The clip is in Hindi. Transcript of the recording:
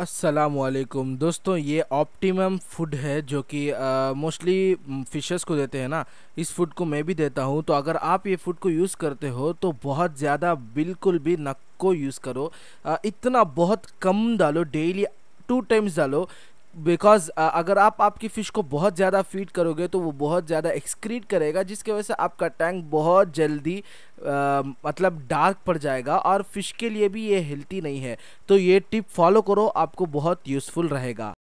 असलकुम दोस्तों ये ऑप्टिमम फूड है जो कि मोस्टली फ़िशेस को देते हैं ना इस फूड को मैं भी देता हूँ तो अगर आप ये फूड को यूज़ करते हो तो बहुत ज़्यादा बिल्कुल भी नक को यूज़ करो आ, इतना बहुत कम डालो डेली टू टाइम्स डालो बिकॉज uh, अगर आप आपकी फ़िश को बहुत ज़्यादा फीड करोगे तो वो बहुत ज़्यादा एक्सक्रीट करेगा जिसकी वजह से आपका टैंक बहुत जल्दी uh, मतलब डार्क पड़ जाएगा और फ़िश के लिए भी ये हेल्थी नहीं है तो ये टिप फॉलो करो आपको बहुत यूज़फुल रहेगा